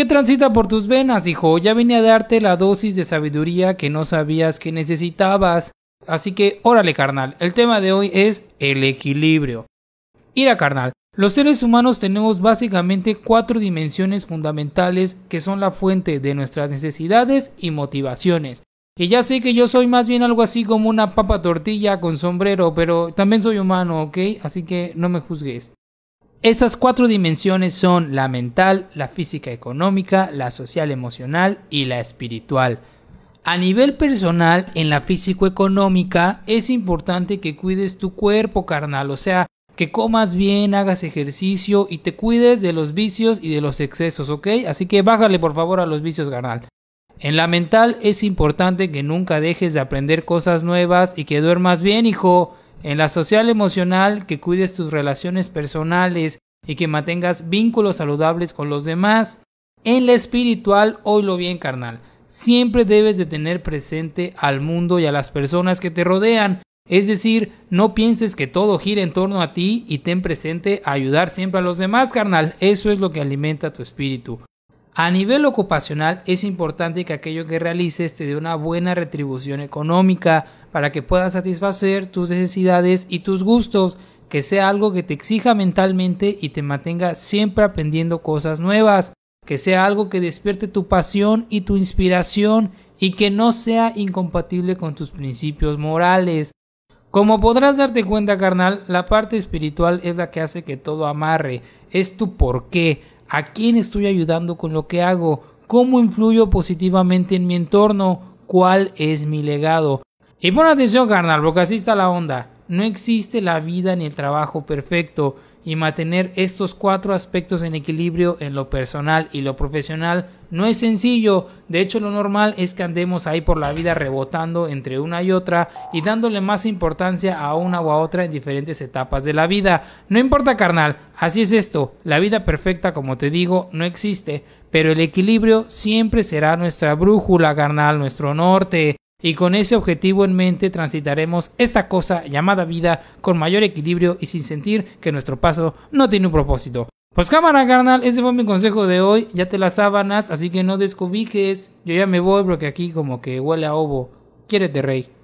¿Qué transita por tus venas, hijo? Ya vine a darte la dosis de sabiduría que no sabías que necesitabas. Así que, órale, carnal. El tema de hoy es el equilibrio. Mira, carnal. Los seres humanos tenemos básicamente cuatro dimensiones fundamentales que son la fuente de nuestras necesidades y motivaciones. Y ya sé que yo soy más bien algo así como una papa tortilla con sombrero, pero también soy humano, ¿ok? Así que no me juzgues. Esas cuatro dimensiones son la mental, la física económica, la social emocional y la espiritual. A nivel personal, en la físico económica, es importante que cuides tu cuerpo, carnal, o sea, que comas bien, hagas ejercicio y te cuides de los vicios y de los excesos, ¿ok? Así que bájale por favor a los vicios, carnal. En la mental es importante que nunca dejes de aprender cosas nuevas y que duermas bien, hijo. En la social emocional, que cuides tus relaciones personales y que mantengas vínculos saludables con los demás. En la espiritual, lo bien carnal. Siempre debes de tener presente al mundo y a las personas que te rodean. Es decir, no pienses que todo gira en torno a ti y ten presente ayudar siempre a los demás, carnal. Eso es lo que alimenta tu espíritu. A nivel ocupacional es importante que aquello que realices te dé una buena retribución económica, para que pueda satisfacer tus necesidades y tus gustos, que sea algo que te exija mentalmente y te mantenga siempre aprendiendo cosas nuevas, que sea algo que despierte tu pasión y tu inspiración y que no sea incompatible con tus principios morales. Como podrás darte cuenta, carnal, la parte espiritual es la que hace que todo amarre, es tu por qué, a quién estoy ayudando con lo que hago, cómo influyo positivamente en mi entorno, cuál es mi legado. Y pon atención, carnal, porque así está la onda. No existe la vida ni el trabajo perfecto y mantener estos cuatro aspectos en equilibrio en lo personal y lo profesional no es sencillo. De hecho, lo normal es que andemos ahí por la vida rebotando entre una y otra y dándole más importancia a una o a otra en diferentes etapas de la vida. No importa, carnal, así es esto. La vida perfecta, como te digo, no existe, pero el equilibrio siempre será nuestra brújula, carnal, nuestro norte. Y con ese objetivo en mente transitaremos esta cosa llamada vida con mayor equilibrio y sin sentir que nuestro paso no tiene un propósito. Pues cámara, carnal, ese fue mi consejo de hoy. Ya te las sábanas, así que no descubijes. Yo ya me voy porque aquí como que huele a ovo. Quiérete, rey.